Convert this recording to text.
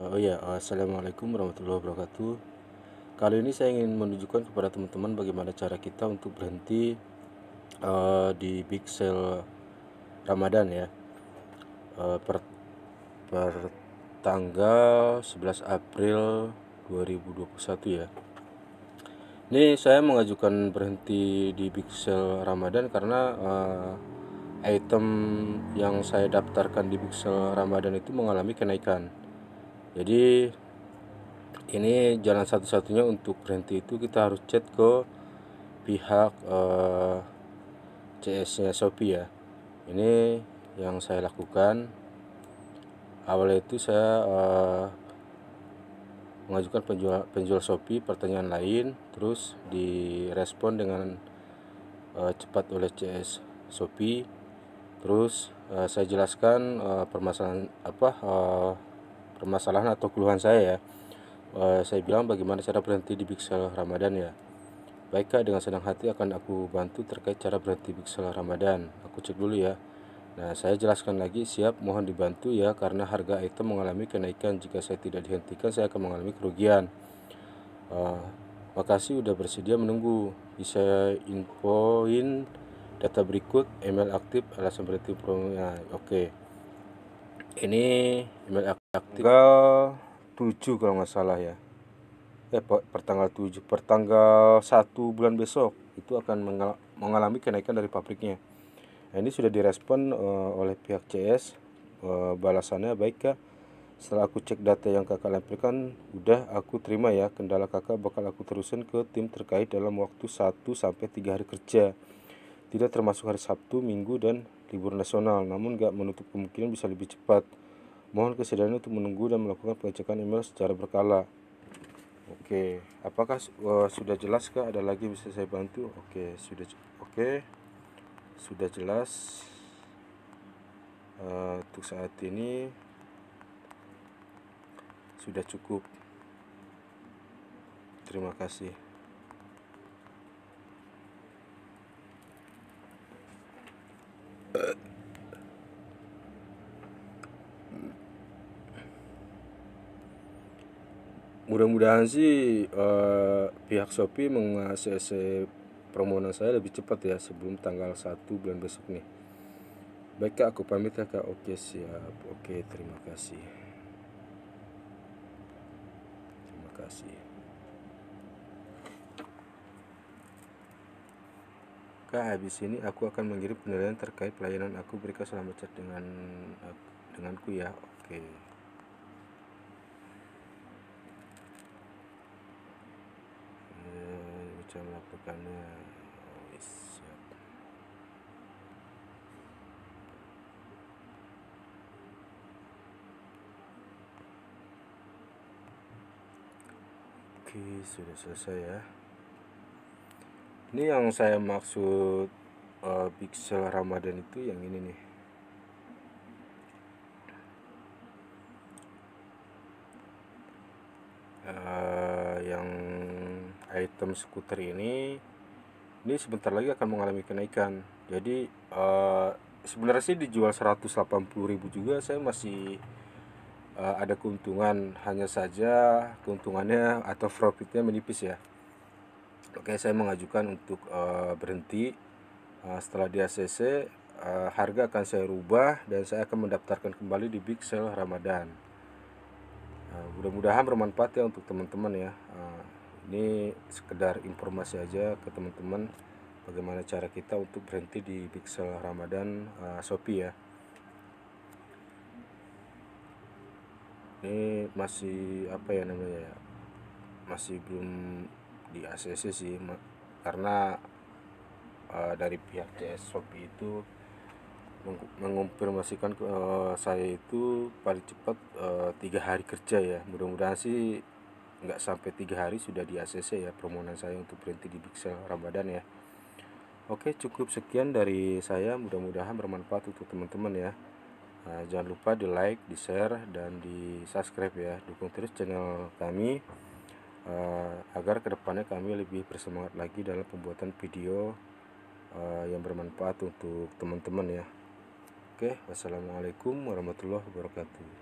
Oh ya, assalamualaikum warahmatullahi wabarakatuh. Kali ini saya ingin menunjukkan kepada teman-teman bagaimana cara kita untuk berhenti uh, di big sale Ramadan ya. Uh, per, per tanggal 11 April 2021 ya. Ini saya mengajukan berhenti di big sale Ramadan karena uh, item yang saya daftarkan di big sale Ramadan itu mengalami kenaikan jadi ini jalan satu-satunya untuk berhenti itu kita harus chat ke pihak uh, eh, CS nya Shopee ya ini yang saya lakukan awalnya itu saya uh, mengajukan penjual, penjual Shopee pertanyaan lain terus direspon dengan uh, cepat oleh CS Shopee terus uh, saya jelaskan uh, permasalahan apa uh, permasalahan atau keluhan saya ya uh, saya bilang bagaimana cara berhenti di pixel Ramadan ya baik kak dengan senang hati akan aku bantu terkait cara berhenti pixel Ramadan aku cek dulu ya Nah, saya jelaskan lagi, siap mohon dibantu ya karena harga item mengalami kenaikan. Jika saya tidak dihentikan, saya akan mengalami kerugian. Uh, makasih udah bersedia menunggu. Bisa infoin data berikut, email aktif, alasan berhenti promo. Nah, oke. Okay. Ini email aktif tanggal 7 kalau nggak salah ya eh pertanggal 7 pertanggal 1 bulan besok itu akan mengalami kenaikan dari pabriknya nah, ini sudah direspon uh, oleh pihak CS uh, eh, balasannya baik kak setelah aku cek data yang kakak lampirkan udah aku terima ya kendala kakak bakal aku terusin ke tim terkait dalam waktu 1 sampai 3 hari kerja tidak termasuk hari Sabtu, Minggu, dan libur nasional namun gak menutup kemungkinan bisa lebih cepat Mohon kesediaan untuk menunggu dan melakukan pengecekan email secara berkala. Oke, apakah uh, sudah jelas kah? Ada lagi bisa saya bantu? Oke, sudah oke. Sudah jelas. Uh, untuk saat ini sudah cukup. Terima kasih. mudah-mudahan sih eh, pihak Shopee mengakses permohonan saya lebih cepat ya sebelum tanggal 1 bulan besok nih baik kak aku pamit ya kak oke siap oke terima kasih terima kasih kak habis ini aku akan mengirim penilaian terkait pelayanan aku berikan selamat chat dengan eh, denganku ya oke aja melakukannya wis eh, ya. oke sudah selesai ya ini yang saya maksud uh, pixel ramadan itu yang ini nih uh, yang item skuter ini ini sebentar lagi akan mengalami kenaikan jadi uh, sebenarnya sih dijual 180.000 juga saya masih uh, ada keuntungan hanya saja keuntungannya atau profitnya menipis ya oke saya mengajukan untuk uh, berhenti uh, setelah di ACC uh, harga akan saya rubah dan saya akan mendaftarkan kembali di Big Sale Ramadan uh, mudah-mudahan bermanfaat ya untuk teman-teman ya uh, ini sekedar informasi aja ke teman-teman bagaimana cara kita untuk berhenti di pixel ramadan uh, shopee ya ini masih apa ya namanya ya masih belum di ACC sih karena uh, dari pihak CS Shopee itu meng ke uh, saya itu paling cepat tiga hari kerja ya mudah-mudahan sih nggak sampai tiga hari sudah di ACC ya permohonan saya untuk berhenti di Bixel Ramadan ya Oke cukup sekian dari saya mudah-mudahan bermanfaat untuk teman-teman ya nah, jangan lupa di like di share dan di subscribe ya dukung terus channel kami uh, agar kedepannya kami lebih bersemangat lagi dalam pembuatan video uh, yang bermanfaat untuk teman-teman ya Oke wassalamualaikum warahmatullahi wabarakatuh